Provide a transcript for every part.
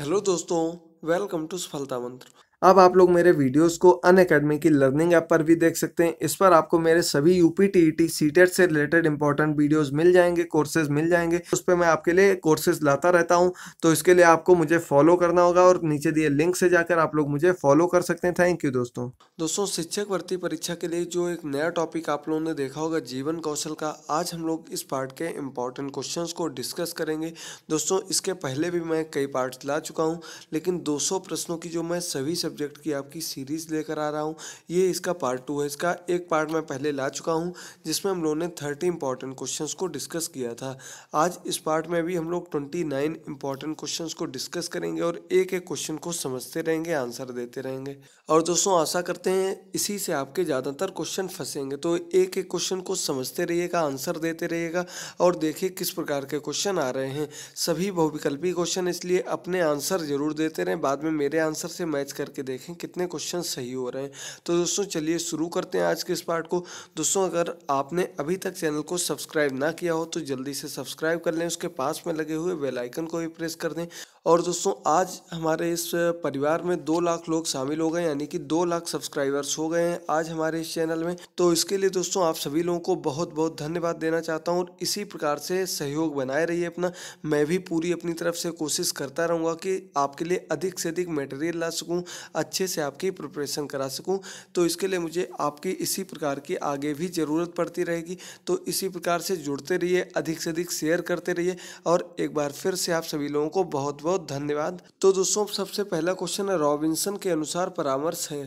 hello दोस्तों welcome to सफलता मंत्र अब आप लोग मेरे वीडियोस को अन अकेडमी की लर्निंग ऐप पर भी देख सकते हैं इस पर आपको मेरे सभी यूपी टी टी से रिलेटेड इंपॉर्टेंट वीडियोस मिल जाएंगे कोर्सेज मिल जाएंगे उस पर मैं आपके लिए कोर्सेज लाता रहता हूं तो इसके लिए आपको मुझे फॉलो करना होगा और नीचे दिए लिंक से जाकर आप लोग मुझे फॉलो कर सकते हैं थैंक यू दोस्तों दोस्तों शिक्षक भर्ती परीक्षा के लिए जो एक नया टॉपिक आप लोगों ने देखा होगा जीवन कौशल का आज हम लोग इस पार्ट के इम्पॉर्टेंट क्वेश्चन को डिस्कस करेंगे दोस्तों इसके पहले भी मैं कई पार्ट ला चुका हूँ लेकिन दो प्रश्नों की जो मैं सभी सभी सब्जेक्ट की आपकी सीरीज़ लेकर आ रहा हूँ ये इसका पार्ट टू है इसका एक पार्ट मैं पहले ला चुका हूँ जिसमें हम लोगों ने थर्टी इंपॉर्टेंट क्वेश्चन को डिस्कस किया था आज इस पार्ट में भी हम लोग ट्वेंटी नाइन इंपॉर्टेंट क्वेश्चन को डिस्कस करेंगे और एक एक क्वेश्चन को समझते रहेंगे आंसर देते रहेंगे और दोस्तों आशा करते हैं इसी से आपके ज़्यादातर क्वेश्चन फंसेंगे तो एक एक क्वेश्चन को समझते रहिएगा आंसर देते रहिएगा और देखिए किस प्रकार के क्वेश्चन आ रहे हैं सभी बहुविकल्पी क्वेश्चन इसलिए अपने आंसर ज़रूर देते रहें बाद में मेरे आंसर से मैच करके देखें कितने क्वेश्चन सही हो रहे हैं तो दोस्तों चलिए शुरू करते हैं आज के इस पार्ट को दोस्तों अगर आपने अभी तक चैनल को सब्सक्राइब ना किया हो तो जल्दी से सब्सक्राइब कर लें उसके पास में लगे हुए बेलाइकन को भी प्रेस कर दें और दोस्तों आज हमारे इस परिवार में दो लाख लोग शामिल हो गए यानी कि दो लाख सब्सक्राइबर्स हो गए हैं आज हमारे इस चैनल में तो इसके लिए दोस्तों आप सभी लोगों को बहुत बहुत धन्यवाद देना चाहता हूँ और इसी प्रकार से सहयोग बनाए रहिए अपना मैं भी पूरी अपनी तरफ से कोशिश करता रहूँगा कि आपके लिए अधिक से अधिक मटेरियल ला सकूँ अच्छे से आपकी प्रिपरेशन करा सकूँ तो इसके लिए मुझे आपकी इसी प्रकार की आगे भी ज़रूरत पड़ती रहेगी तो इसी प्रकार से जुड़ते रहिए अधिक से अधिक शेयर करते रहिए और एक बार फिर से आप सभी लोगों को बहुत बहुत बहुत धन्यवाद तो दोस्तों सबसे पहला क्वेश्चन है रॉबिन्सन के अनुसार परामर्श है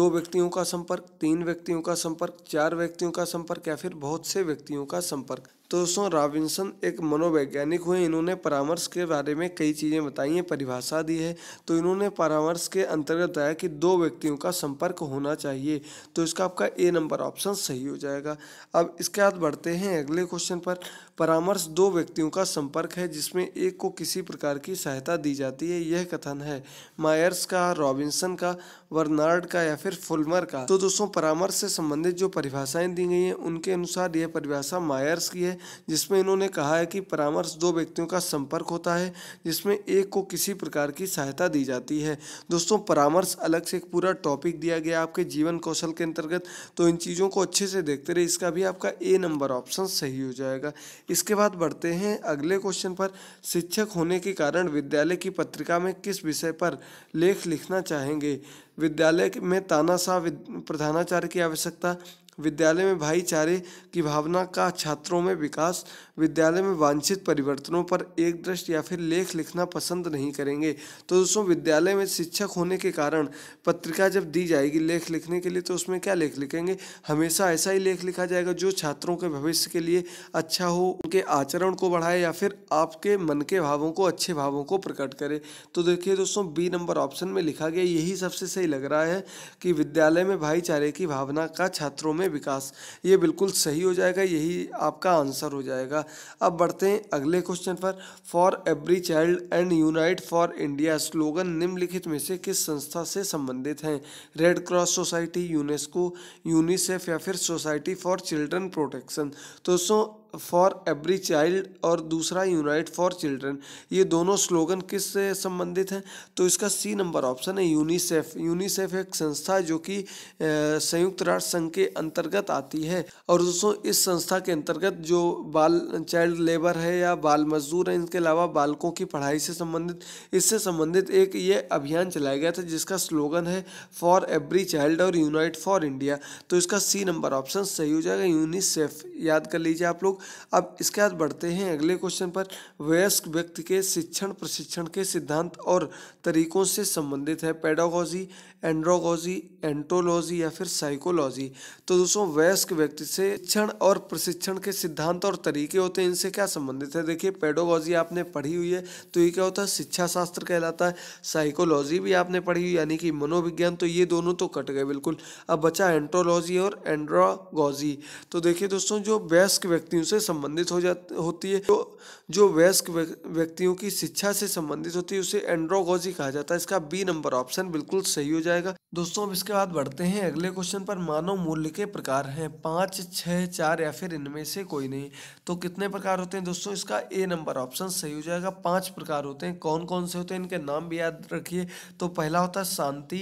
दो व्यक्तियों का संपर्क तीन व्यक्तियों का संपर्क चार व्यक्तियों का संपर्क या फिर बहुत से व्यक्तियों का संपर्क दोस्तों रॉबिन्सन एक मनोवैज्ञानिक हुए इन्होंने परामर्श के बारे में कई चीज़ें बताई हैं परिभाषा दी है तो इन्होंने परामर्श के अंतर्गत बताया कि दो व्यक्तियों का संपर्क होना चाहिए तो इसका आपका ए नंबर ऑप्शन सही हो जाएगा अब इसके बाद बढ़ते हैं अगले क्वेश्चन पर परामर्श दो व्यक्तियों का संपर्क है जिसमें एक को किसी प्रकार की सहायता दी जाती है यह कथन है मायर्स का रॉबिन्सन का वर्नार्ड का या फिर फुलमर का तो दोस्तों परामर्श से संबंधित जो परिभाषाएं दी गई हैं उनके अनुसार यह परिभाषा मायर्स की है जिसमें इन्होंने कहा है कि परामर्श दो व्यक्तियों का संपर्क होता है जिसमें एक को किसी प्रकार की सहायता दी जाती है दोस्तों परामर्श अलग से एक पूरा टॉपिक दिया गया आपके जीवन कौशल के अंतर्गत तो इन चीज़ों को अच्छे से देखते रहे इसका भी आपका ए नंबर ऑप्शन सही हो जाएगा इसके बाद बढ़ते हैं अगले क्वेश्चन पर शिक्षक होने के कारण विद्यालय की पत्रिका में किस विषय पर लेख लिखना चाहेंगे विद्यालय में तानाशाह प्रधानाचार्य की आवश्यकता विद्यालय में भाईचारे की भावना का छात्रों में विकास विद्यालय में वांछित परिवर्तनों पर एक दृष्ट या फिर लेख लिखना पसंद नहीं करेंगे तो दोस्तों विद्यालय में शिक्षक होने के कारण पत्रिका जब दी जाएगी लेख लिखने के लिए तो उसमें क्या लेख लिखेंगे हमेशा ऐसा ही लेख लिखा जाएगा जो छात्रों के भविष्य के लिए अच्छा हो उनके आचरण को बढ़ाए या फिर आपके मन के भावों को अच्छे भावों को प्रकट करे तो देखिए दोस्तों बी नंबर ऑप्शन में लिखा गया यही सबसे सही लग रहा है कि विद्यालय में भाईचारे की भावना का छात्रों में में विकास ये बिल्कुल सही हो जाएगा यही आपका आंसर हो जाएगा अब बढ़ते हैं अगले क्वेश्चन पर for every child and unite for India slogan निम्नलिखित में से किस संस्था से संबंधित हैं red cross society UNESCO UNICEF या फिर सोसाइटी फॉर चिल्ड्रन प्रोटेक्शन दोस्तों फॉर एवरी चाइल्ड और दूसरा यूनाइट फॉर चिल्ड्रन ये दोनों स्लोगन किस से संबंधित हैं तो इसका सी नंबर ऑप्शन है यूनिसेफ यूनिसेफ एक संस्था जो कि संयुक्त राष्ट्र संघ के अंतर्गत आती है और दोस्तों इस संस्था के अंतर्गत जो बाल चाइल्ड लेबर है या बाल मजदूर है इनके अलावा बालकों की पढ़ाई से संबंधित इससे संबंधित एक ये अभियान चलाया गया था जिसका स्लोगन है फॉर एवरी चाइल्ड और यूनाइट फॉर इंडिया तो इसका सी नंबर ऑप्शन सही हो जाएगा यूनिसेफ याद कर लीजिए आप लोग अब इसके बाद बढ़ते हैं अगले क्वेश्चन पर वयस्क व्यक्ति के शिक्षण प्रशिक्षण के सिद्धांत और तरीकों से संबंधित है पेडागोजी एंड्रोगोजी एंटोलॉजी या फिर साइकोलॉजी तो दोस्तों वयस्क व्यक्ति से शिक्षण और प्रशिक्षण के सिद्धांत और तरीके होते हैं इनसे क्या संबंधित है देखिए पेडोगोजी आपने पढ़ी हुई है तो ये क्या होता है शिक्षा शास्त्र कहलाता है साइकोलॉजी भी आपने पढ़ी हुई यानी कि मनोविज्ञान तो ये दोनों तो कट गए बिल्कुल अब बचा एंट्रोलॉजी और एंड्रोगोजी तो देखिए दोस्तों जो वयस्क व्यक्तियों से संबंधित हो जाती होती है तो जो वयस्क व्यक्तियों की शिक्षा से संबंधित होती है उसे एंड्रोगोजी कहा जाता है इसका बी नंबर ऑप्शन बिल्कुल सही हो जाता जाएगा दोस्तों अब इसके बाद बढ़ते हैं अगले क्वेश्चन पर मानव मूल्य के प्रकार हैं पाँच छः चार या फिर इनमें से कोई नहीं तो कितने प्रकार होते हैं दोस्तों इसका ए नंबर ऑप्शन सही हो जाएगा पाँच प्रकार होते हैं कौन कौन से होते हैं इनके नाम भी याद रखिए तो पहला होता है शांति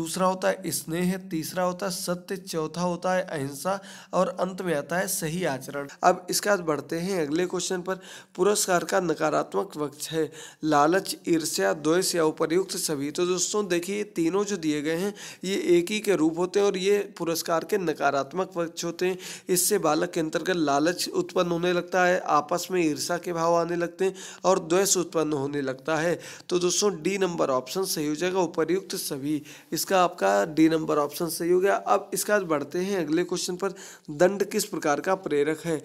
दूसरा होता है स्नेह तीसरा होता है सत्य चौथा होता है अहिंसा और अंत में आता है सही आचरण अब इसके बाद बढ़ते हैं अगले क्वेश्चन पर पुरस्कार का नकारात्मक पक्ष है लालच ईर्ष्या द्वेष या उपरयुक्त सभी तो दोस्तों देखिए तीनों जो दिए गए हैं ये एक ही के रूप होते हैं और ये पुरस्कार के नकारात्मक पक्ष होते हैं इससे बालक के अंतर्गत लालच उत्पन्न होने लगता है आपस में ईर्षा के भाव आने लगते हैं और द्वेष उत्पन्न होने लगता है तो दोस्तों डी नंबर ऑप्शन सही हो जाएगा उपरयुक्त सभी इसका आपका डी नंबर ऑप्शन सही हो गया अब इसका बढ़ते हैं अगले क्वेश्चन पर दंड किस प्रकार का प्रेरक है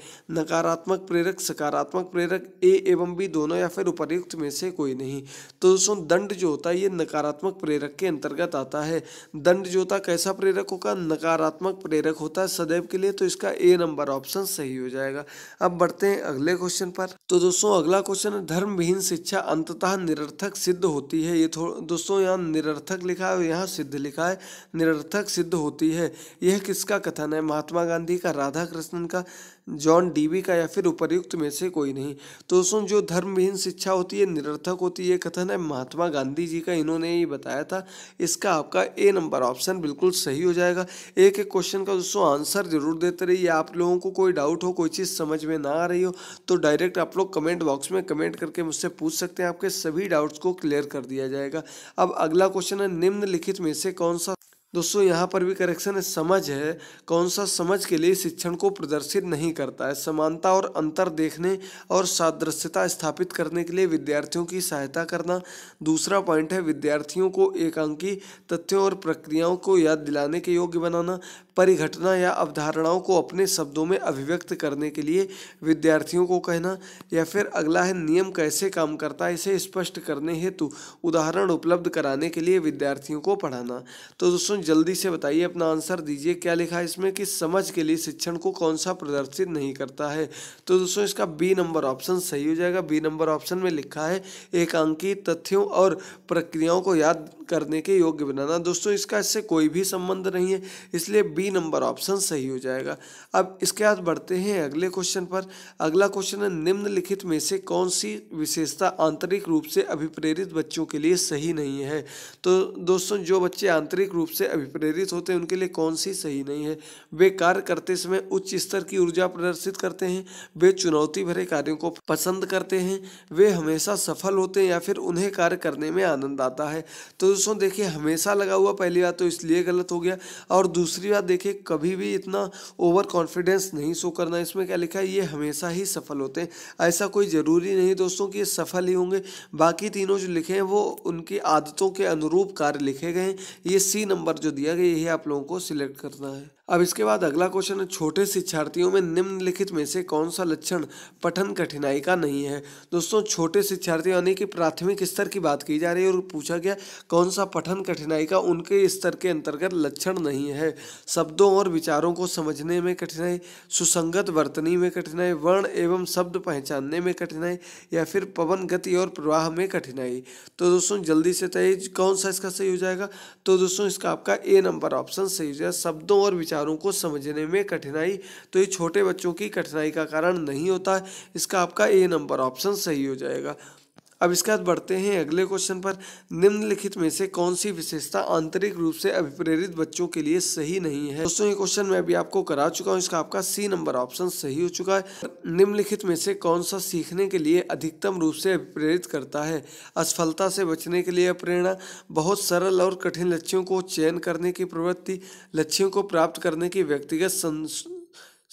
नकारात्मक प्रेरक सकारात्मक प्रेरक ए एवं बी दोनों या फिर उपरयुक्त में से कोई नहीं तो दोस्तों दंड जो होता है ये नकारात्मक प्रेरक के अंतर्गत आता जाता है दंड ज्योता कैसा प्रेरक होगा नकारात्मक प्रेरक होता है सदैव के लिए तो इसका ए नंबर ऑप्शन सही हो जाएगा अब बढ़ते हैं अगले क्वेश्चन पर तो दोस्तों अगला क्वेश्चन है धर्म विहीन शिक्षा अंततः निरर्थक सिद्ध होती है ये दोस्तों यहाँ निरर्थक लिखा है और यहाँ सिद्ध लिखा है निरर्थक सिद्ध होती है यह किसका कथन है महात्मा गांधी का राधा कृष्णन का जॉन डीवी का या फिर उपरयुक्त में से कोई नहीं तो दोस्तों जो धर्महीन शिक्षा होती है निरर्थक होती है कथन है महात्मा गांधी जी का इन्होंने ही बताया था इसका आपका ए नंबर ऑप्शन बिल्कुल सही हो जाएगा एक एक क्वेश्चन का दोस्तों आंसर जरूर देते रहिए आप लोगों को कोई डाउट हो कोई चीज़ समझ में ना आ रही हो तो डायरेक्ट आप लोग कमेंट बॉक्स में कमेंट करके मुझसे पूछ सकते हैं आपके सभी डाउट्स को क्लियर कर दिया जाएगा अब अगला क्वेश्चन है निम्नलिखित में से कौन सा दोस्तों यहाँ पर भी करेक्शन है समझ है कौन सा समझ के लिए शिक्षण को प्रदर्शित नहीं करता है समानता और अंतर देखने और सादृश्यता स्थापित करने के लिए विद्यार्थियों की सहायता करना दूसरा पॉइंट है विद्यार्थियों को एकांकी तथ्यों और प्रक्रियाओं को याद दिलाने के योग्य बनाना परिघटना या अवधारणाओं को अपने शब्दों में अभिव्यक्त करने के लिए विद्यार्थियों को कहना या फिर अगला है नियम कैसे काम करता है इसे स्पष्ट करने हेतु उदाहरण उपलब्ध कराने के लिए विद्यार्थियों को पढ़ाना तो दोस्तों जल्दी से बताइए अपना आंसर दीजिए क्या लिखा है इसमें कि समझ के लिए शिक्षण को कौन सा प्रदर्शित नहीं करता है तो दोस्तों इसका बी नंबर ऑप्शन सही हो जाएगा बी नंबर ऑप्शन में लिखा है एकांकी तथ्यों और प्रक्रियाओं को याद करने के योग्य बनाना दोस्तों इसका इससे कोई भी संबंध नहीं है इसलिए बी बी नंबर ऑप्शन सही हो जाएगा अब इसके बाद बढ़ते हैं अगले क्वेश्चन पर अगला क्वेश्चन है निम्नलिखित में से कौन सी विशेषता आंतरिक रूप से अभिप्रेरित बच्चों के लिए सही नहीं है तो दोस्तों जो बच्चे आंतरिक रूप से अभिप्रेरित होते हैं उनके लिए कौन सी सही नहीं है वे कार्य करते समय उच्च स्तर की ऊर्जा प्रदर्शित करते हैं वे चुनौती भरे कार्यों को पसंद करते हैं वे हमेशा सफल होते हैं या फिर उन्हें कार्य करने में आनंद आता है तो दोस्तों देखिए हमेशा लगा हुआ पहली बात तो इसलिए गलत हो गया और दूसरी बात देखिए कभी भी इतना ओवर कॉन्फिडेंस नहीं शो करना इसमें क्या लिखा है ये हमेशा ही सफल होते हैं ऐसा कोई ज़रूरी नहीं दोस्तों कि ये सफल ही होंगे बाकी तीनों जो लिखे हैं वो उनकी आदतों के अनुरूप कार्य लिखे गए हैं ये सी नंबर जो दिया गया यही आप लोगों को सिलेक्ट करना है अब इसके बाद अगला क्वेश्चन है छोटे शिक्षार्थियों में निम्नलिखित में से कौन सा लक्षण पठन कठिनाई का नहीं है दोस्तों छोटे शिक्षार्थी यानी कि प्राथमिक स्तर की बात की जा रही है और पूछा गया कौन सा पठन कठिनाई का उनके स्तर के अंतर्गत लक्षण नहीं है शब्दों और विचारों को समझने में कठिनाई सुसंगत वर्तनी में कठिनाई वर्ण एवं शब्द पहचानने में कठिनाई या फिर पवन गति और प्रवाह में कठिनाई तो दोस्तों जल्दी से तय कौन सा इसका सही हो जाएगा तो दोस्तों इसका आपका ए नंबर ऑप्शन सही हो जाएगा शब्दों और विचार विचारों को समझने में कठिनाई तो ये छोटे बच्चों की कठिनाई का कारण नहीं होता इसका आपका ए नंबर ऑप्शन सही हो जाएगा अब इसके बाद बढ़ते हैं अगले क्वेश्चन पर निम्नलिखित में से कौन सी विशेषता आंतरिक रूप से अभिप्रेरित बच्चों के लिए सही नहीं है दोस्तों ये क्वेश्चन मैं अभी आपको करा चुका हूँ इसका आपका सी नंबर ऑप्शन सही हो चुका है निम्नलिखित में से कौन सा सीखने के लिए अधिकतम रूप से अभिप्रेरित करता है असफलता से बचने के लिए प्रेरणा बहुत सरल और कठिन लक्ष्यों को चयन करने की प्रवृत्ति लक्ष्यों को प्राप्त करने की व्यक्तिगत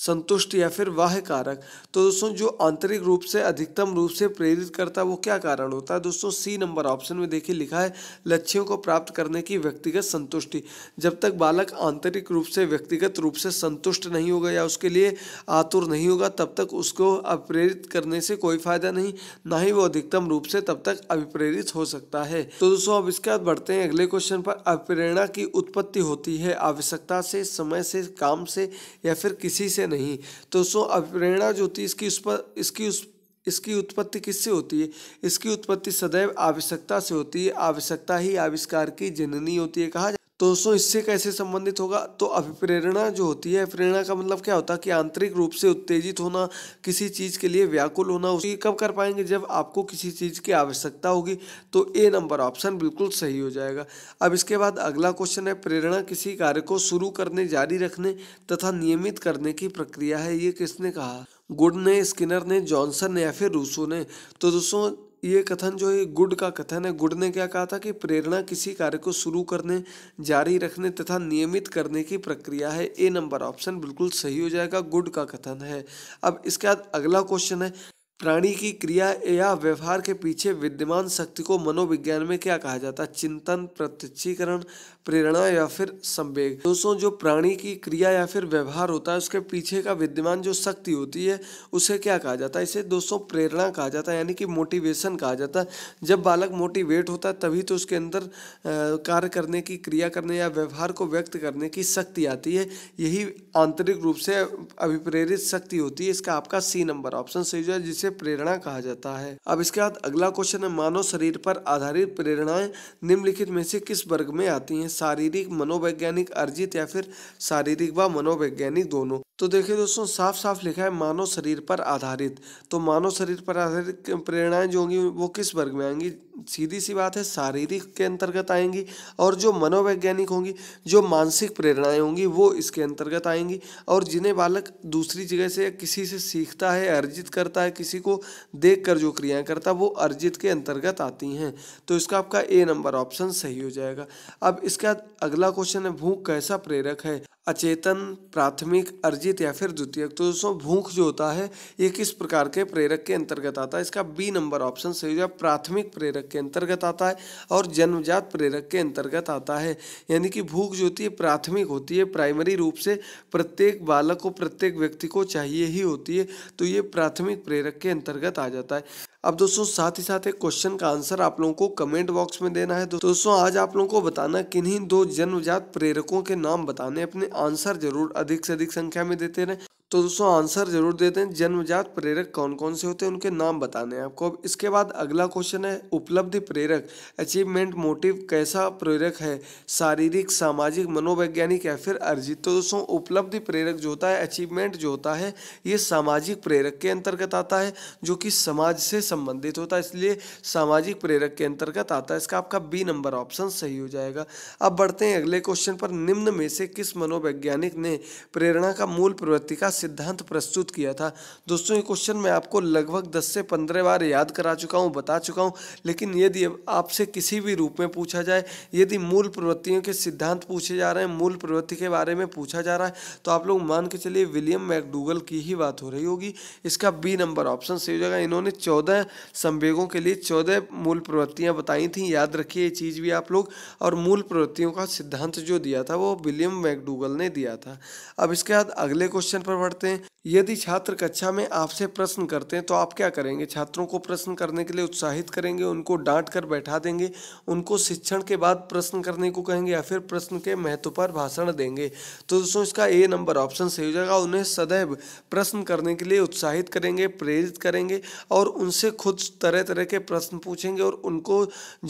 संतुष्ट या फिर वाह कारक तो दोस्तों जो आंतरिक रूप से अधिकतम रूप से प्रेरित करता है वो क्या कारण होता है दोस्तों सी नंबर ऑप्शन में देखिए लिखा है लक्ष्यों को प्राप्त करने की व्यक्तिगत संतुष्टि जब तक बालक आंतरिक रूप से व्यक्तिगत रूप से संतुष्ट नहीं होगा या उसके लिए आतुर नहीं होगा तब तक उसको अप्रेरित करने से कोई फायदा नहीं ना ही वो अधिकतम रूप से तब तक अभिप्रेरित हो सकता है तो दोस्तों अब इसके बाद बढ़ते हैं अगले क्वेश्चन पर अप्रेरणा की उत्पत्ति होती है आवश्यकता से समय से काम से या फिर किसी से नहीं तो सो अभिप्रेरणा जो होती है इसकी उस पर इसकी उस इसकी उत्पत्ति किससे होती है इसकी उत्पत्ति सदैव आवश्यकता से होती है आवश्यकता ही आविष्कार की जननी होती है कहा तो दोस्तों इससे कैसे संबंधित होगा तो अभिप्रेरणा जो होती है प्रेरणा का मतलब क्या होता है कि आंतरिक रूप से उत्तेजित होना किसी चीज़ के लिए व्याकुल होना उसकी कब कर पाएंगे जब आपको किसी चीज़ की आवश्यकता होगी तो ए नंबर ऑप्शन बिल्कुल सही हो जाएगा अब इसके बाद अगला क्वेश्चन है प्रेरणा किसी कार्य को शुरू करने जारी रखने तथा नियमित करने की प्रक्रिया है ये किसने कहा गुड ने स्किनर ने जॉनसन ने या फिर रूसो ने तो दोस्तों ये कथन जो है गुड का कथन है गुड ने क्या कहा था कि प्रेरणा किसी कार्य को शुरू करने जारी रखने तथा नियमित करने की प्रक्रिया है ए नंबर ऑप्शन बिल्कुल सही हो जाएगा गुड का कथन है अब इसके बाद अगला क्वेश्चन है प्राणी की क्रिया या व्यवहार के पीछे विद्यमान शक्ति को मनोविज्ञान में क्या कहा जाता है चिंतन प्रत्यक्षीकरण प्रेरणा या फिर संवेग दोस्तों जो प्राणी की क्रिया या फिर व्यवहार होता है उसके पीछे का विद्यमान जो शक्ति होती है उसे क्या कहा जाता है इसे दोस्तों प्रेरणा कहा जाता है यानी कि मोटिवेशन कहा जाता है जब बालक मोटिवेट होता है तभी तो उसके अंदर कार्य करने की क्रिया करने या व्यवहार को व्यक्त करने की शक्ति आती है यही आंतरिक रूप से अभिप्रेरित शक्ति होती है इसका आपका सी नंबर ऑप्शन सही जो है जिसे प्रेरणा कहा जाता है अब इसके बाद अगला क्वेश्चन है मानव शरीर पर आधारित प्रेरणाएं निम्नलिखित में से किस वर्ग में आती हैं शारीरिक मनोवैज्ञानिक अर्जित या फिर शारीरिक व मनोवैज्ञानिक दोनों तो देखिए दोस्तों साफ साफ लिखा है मानव शरीर पर आधारित तो मानव शरीर पर आधारित प्रेरणाएं जो होंगी वो किस वर्ग में आएंगी सीधी सी बात है शारीरिक के अंतर्गत आएंगी और जो मनोवैज्ञानिक होंगी जो मानसिक प्रेरणाएं होंगी वो इसके अंतर्गत आएंगी और जिन्हें बालक दूसरी जगह से किसी से सीखता है अर्जित करता है किसी को देख कर जो क्रियाएँ करता है वो अर्जित के अंतर्गत आती हैं तो इसका आपका ए नंबर ऑप्शन सही हो जाएगा अब इसके अगला क्वेश्चन है भूख कैसा प्रेरक है अचेतन प्राथमिक अर्जित या फिर द्वितीयक तो दोस्तों भूख जो होता है ये किस प्रकार के प्रेरक के अंतर्गत आता है इसका बी नंबर ऑप्शन सही जो प्राथमिक प्रेरक के अंतर्गत आता है और जन्मजात प्रेरक के अंतर्गत आता है यानी कि भूख जो होती है प्राथमिक होती है प्राइमरी रूप से प्रत्येक बालक को प्रत्येक व्यक्ति को चाहिए ही होती है तो ये प्राथमिक प्रेरक के अंतर्गत आ जाता है अब दोस्तों साथ ही साथ एक क्वेश्चन का आंसर आप लोगों को कमेंट बॉक्स में देना है दोस्तों आज आप लोगों को बताना किन्हीं दो जन्मजात प्रेरकों के नाम बताने अपने आंसर जरूर अधिक से अधिक संख्या में देते रहे तो दोस्तों आंसर जरूर देते हैं जन्मजात प्रेरक कौन कौन से होते हैं उनके नाम बताने हैं आपको अब इसके बाद अगला क्वेश्चन है उपलब्धि प्रेरक अचीवमेंट मोटिव कैसा प्रेरक है शारीरिक सामाजिक मनोवैज्ञानिक या फिर अर्जित तो दोस्तों उपलब्धि प्रेरक जो होता है अचीवमेंट जो होता है ये सामाजिक प्रेरक के अंतर्गत आता है जो कि समाज से संबंधित होता है इसलिए सामाजिक प्रेरक के अंतर्गत आता है इसका आपका बी नंबर ऑप्शन सही हो जाएगा अब बढ़ते हैं अगले क्वेश्चन पर निम्न में से किस मनोवैज्ञानिक ने प्रेरणा का मूल प्रवृत्ति का सिद्धांत प्रस्तुत किया था दोस्तों ये क्वेश्चन मैं आपको लगभग 10 से 15 बार याद करा चुका हूँ बता चुका हूँ लेकिन यदि आपसे किसी भी रूप में पूछा जाए यदि मूल प्रवृत्तियों के सिद्धांत पूछे जा रहे हैं मूल प्रवृत्ति के बारे में पूछा जा रहा है तो आप लोग मान के चलिए विलियम मैकडूगल की ही बात हो रही होगी इसका बी नंबर ऑप्शन सही हो जाएगा इन्होंने चौदह संवेगों के लिए चौदह मूल प्रवृत्तियाँ बताई थी याद रखिए ये चीज़ भी आप लोग और मूल प्रवृत्तियों का सिद्धांत जो दिया था वो विलियम मैकडूगल ने दिया था अब इसके बाद अगले क्वेश्चन पर बढ़ पढ़ते हैं यदि छात्र कक्षा में आपसे प्रश्न करते हैं तो आप क्या करेंगे छात्रों को प्रश्न करने के लिए उत्साहित करेंगे उनको डांट कर बैठा देंगे उनको शिक्षण के बाद प्रश्न करने को कहेंगे या फिर प्रश्न के महत्व पर भाषण देंगे तो दोस्तों इसका ए नंबर ऑप्शन सही हो जाएगा उन्हें सदैव प्रश्न करने के लिए उत्साहित करेंगे प्रेरित करेंगे और उनसे खुद तरह तरह के प्रश्न पूछेंगे और उनको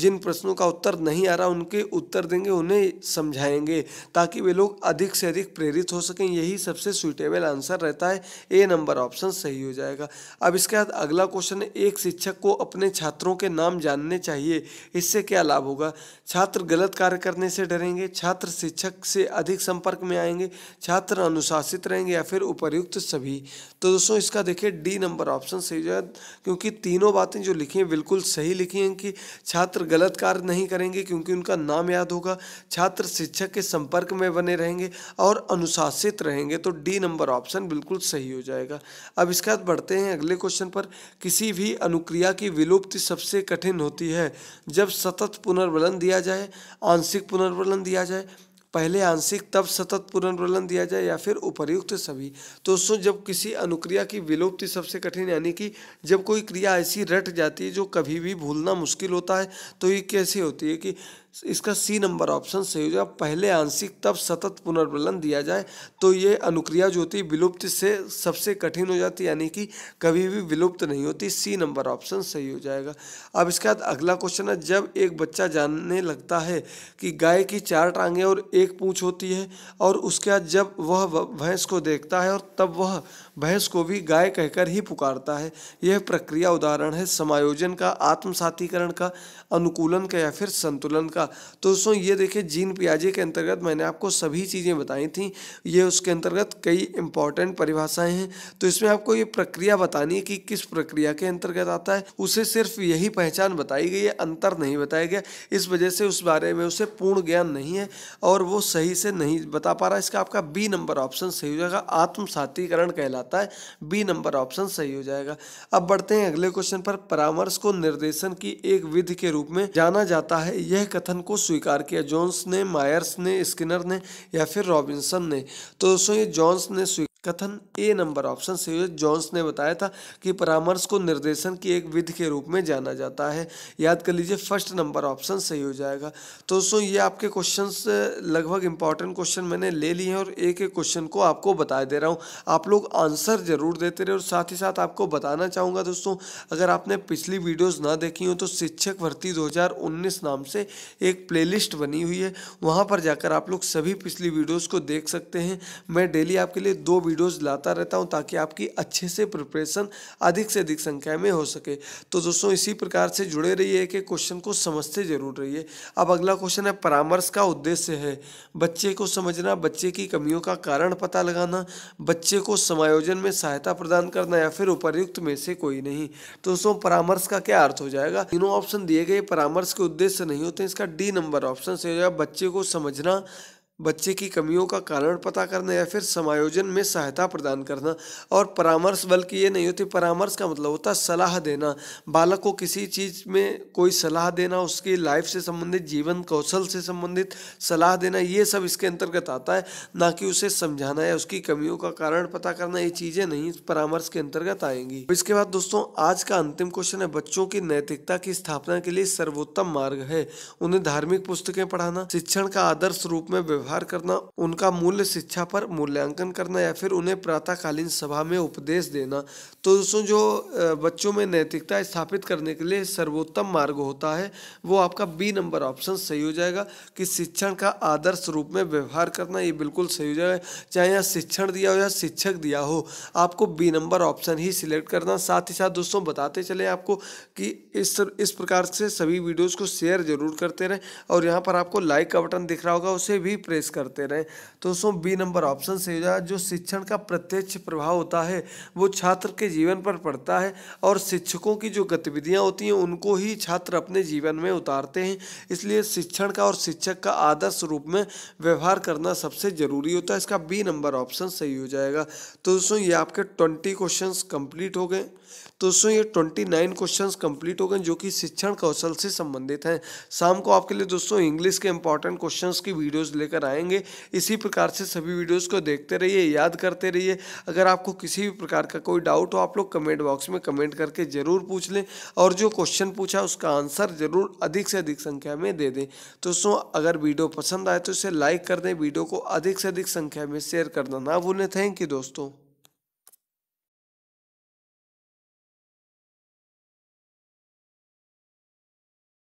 जिन प्रश्नों का उत्तर नहीं आ रहा उनके उत्तर देंगे उन्हें समझाएंगे ताकि वे लोग अधिक से अधिक प्रेरित हो सकें यही सबसे सुइटेबल आंसर आंसर रहता है ए नंबर ऑप्शन सही हो जाएगा अब इसके बाद अगला क्वेश्चन है एक शिक्षक को अपने छात्रों के नाम जानने चाहिए इससे क्या लाभ होगा छात्र गलत कार्य करने से डरेंगे छात्र शिक्षक से अधिक संपर्क में आएंगे छात्र अनुशासित रहेंगे या फिर उपरयुक्त सभी तो दोस्तों इसका देखिए डी नंबर ऑप्शन सही हो जाएगा क्योंकि तीनों बातें जो लिखी हैं बिल्कुल सही लिखी हैं कि छात्र गलत कार्य नहीं करेंगे क्योंकि उनका नाम याद होगा छात्र शिक्षक के संपर्क में बने रहेंगे और अनुशासित रहेंगे तो डी नंबर ऑप्शन ऑप्शन बिल्कुल सही हो जाएगा अब इसके बाद बढ़ते हैं अगले क्वेश्चन पर किसी भी अनुक्रिया की विलुप्ति सबसे कठिन होती है जब सतत पुनर्वलन दिया जाए आंशिक पुनर्वलन दिया जाए पहले आंशिक तब सतत पुनर्वलन दिया जाए या फिर उपर्युक्त सभी तो दोस्तों जब किसी अनुक्रिया की विलुप्ति सबसे कठिन यानी कि जब कोई क्रिया ऐसी रट जाती है जो कभी भी भूलना मुश्किल होता है तो ये कैसे होती है कि इसका सी नंबर ऑप्शन सही हो जाए पहले आंशिक तब सतत पुनर्वलन दिया जाए तो ये अनुक्रिया जो होती विलुप्त से सबसे कठिन हो जाती यानी कि कभी भी विलुप्त नहीं होती सी नंबर ऑप्शन सही हो जाएगा अब इसके बाद अगला क्वेश्चन है जब एक बच्चा जानने लगता है कि गाय की चार टांगे और एक पूँछ होती है और उसके बाद जब वह भैंस को देखता है और तब वह भैंस को भी गाय कहकर ही पुकारता है यह प्रक्रिया उदाहरण है समायोजन का आत्मसातीकरण का अनुकूलन का या फिर संतुलन का तो दोस्तों ये देखिए जीन पियाजे के अंतर्गत मैंने आपको सभी चीज़ें बताई थी ये उसके अंतर्गत कई इंपॉर्टेंट परिभाषाएं हैं तो इसमें आपको ये प्रक्रिया बतानी है कि किस प्रक्रिया के अंतर्गत आता है उसे सिर्फ यही पहचान बताई गई है अंतर नहीं बताया गया इस वजह से उस बारे में उसे पूर्ण ज्ञान नहीं है और वो सही से नहीं बता पा रहा इसका आपका बी नंबर ऑप्शन सही हो जाएगा आत्मसातीकरण कहलाता जाता है बी नंबर ऑप्शन सही हो जाएगा अब बढ़ते हैं अगले क्वेश्चन पर परामर्श को निर्देशन की एक विधि के रूप में जाना जाता है यह कथन को स्वीकार किया जॉन्स ने मायर्स ने स्किनर ने या फिर रॉबिन्सन ने तो दोस्तों ये जॉन्स ने कथन A number option Syed Johns ने बताया था कि परामर्श को निर्देशन की एक विधि के रूप में जाना जाता है याद कर लीजिए फर्स्ट नंबर ऑप्शन सही हो जाएगा तो दोस्तों ये आपके क्वेश्चंस लगभग इंपॉर्टेंट क्वेश्चन मैंने ले लिए हैं और एक एक क्वेश्चन को आपको बता दे रहा हूँ आप लोग आंसर ज़रूर देते रहे और साथ ही साथ आपको बताना चाहूँगा दोस्तों अगर आपने पिछली वीडियोज़ ना देखी हो तो शिक्षक भर्ती दो नाम से एक प्ले बनी हुई है वहाँ पर जाकर आप लोग सभी पिछली वीडियोज़ को देख सकते हैं मैं डेली आपके लिए दो वीडियोस लाता रहता हूं ताकि आपकी अच्छे से प्रिपरेशन अधिक से अधिक संख्या में हो सके तो दोस्तों इसी प्रकार से जुड़े रहिए कि क्वेश्चन को समझते जरूर रहिए अब अगला क्वेश्चन है परामर्श का उद्देश्य है बच्चे को समझना बच्चे की कमियों का कारण पता लगाना बच्चे को समायोजन में सहायता प्रदान करना या फिर उपरयुक्त में से कोई नहीं तो दोस्तों परामर्श का क्या अर्थ हो जाएगा तीनों ऑप्शन दिए गए परामर्श के उद्देश्य नहीं होते इसका डी नंबर ऑप्शन से बच्चे को समझना बच्चे की कमियों का कारण पता करना या फिर समायोजन में सहायता प्रदान करना और परामर्श बल्कि ये नहीं होती परामर्श का मतलब होता है सलाह देना बालक को किसी चीज़ में कोई सलाह देना उसकी लाइफ से संबंधित जीवन कौशल से संबंधित सलाह देना ये सब इसके अंतर्गत आता है ना कि उसे समझाना या उसकी कमियों का कारण पता करना ये चीज़ें नहीं परामर्श के अंतर्गत आएंगी इसके बाद दोस्तों आज का अंतिम क्वेश्चन है बच्चों की नैतिकता की स्थापना के लिए सर्वोत्तम मार्ग है उन्हें धार्मिक पुस्तकें पढ़ाना शिक्षण का आदर्श रूप में व्यवहार व्यवहार करना उनका मूल्य शिक्षा पर मूल्यांकन करना या फिर उन्हें प्रातःकालीन सभा में उपदेश देना तो दोस्तों जो बच्चों में नैतिकता स्थापित करने के लिए सर्वोत्तम मार्ग होता है वो आपका बी नंबर ऑप्शन सही हो जाएगा कि शिक्षण का आदर्श रूप में व्यवहार करना ये बिल्कुल सही हो जाएगा चाहे यहाँ शिक्षण दिया हो या शिक्षक दिया हो आपको बी नंबर ऑप्शन ही सिलेक्ट करना साथ ही साथ दोस्तों बताते चले आपको कि इस इस प्रकार से सभी वीडियोज़ को शेयर जरूर करते रहें और यहाँ पर आपको लाइक का बटन दिख रहा होगा उसे भी प्रेस पेश करते रहे तो दोस्तों बी नंबर ऑप्शन सही हो जाए जो शिक्षण का प्रत्यक्ष प्रभाव होता है वो छात्र के जीवन पर पड़ता है और शिक्षकों की जो गतिविधियाँ होती हैं उनको ही छात्र अपने जीवन में उतारते हैं इसलिए शिक्षण का और शिक्षक का आदर्श रूप में व्यवहार करना सबसे ज़रूरी होता है इसका बी नंबर ऑप्शन सही हो जाएगा तो दोस्तों ये आपके ट्वेंटी क्वेश्चन कंप्लीट हो गए तो दोस्तों ये ट्वेंटी नाइन क्वेश्चन कंप्लीट हो गए जो कि शिक्षण कौशल से संबंधित हैं शाम को आपके लिए दोस्तों इंग्लिश के इंपॉर्टेंट क्वेश्चंस की वीडियोस लेकर लेकर आएंगे इसी प्रकार से सभी वीडियोस को देखते रहिए याद करते रहिए अगर आपको किसी भी प्रकार का कोई डाउट हो आप लोग कमेंट बॉक्स में कमेंट करके ज़रूर पूछ लें और जो क्वेश्चन पूछा उसका आंसर ज़रूर अधिक से अधिक संख्या में दे दें दोस्तों अगर वीडियो पसंद आए तो इसे लाइक कर दें वीडियो को अधिक से अधिक संख्या में शेयर करना ना भूलें थैंक यू दोस्तों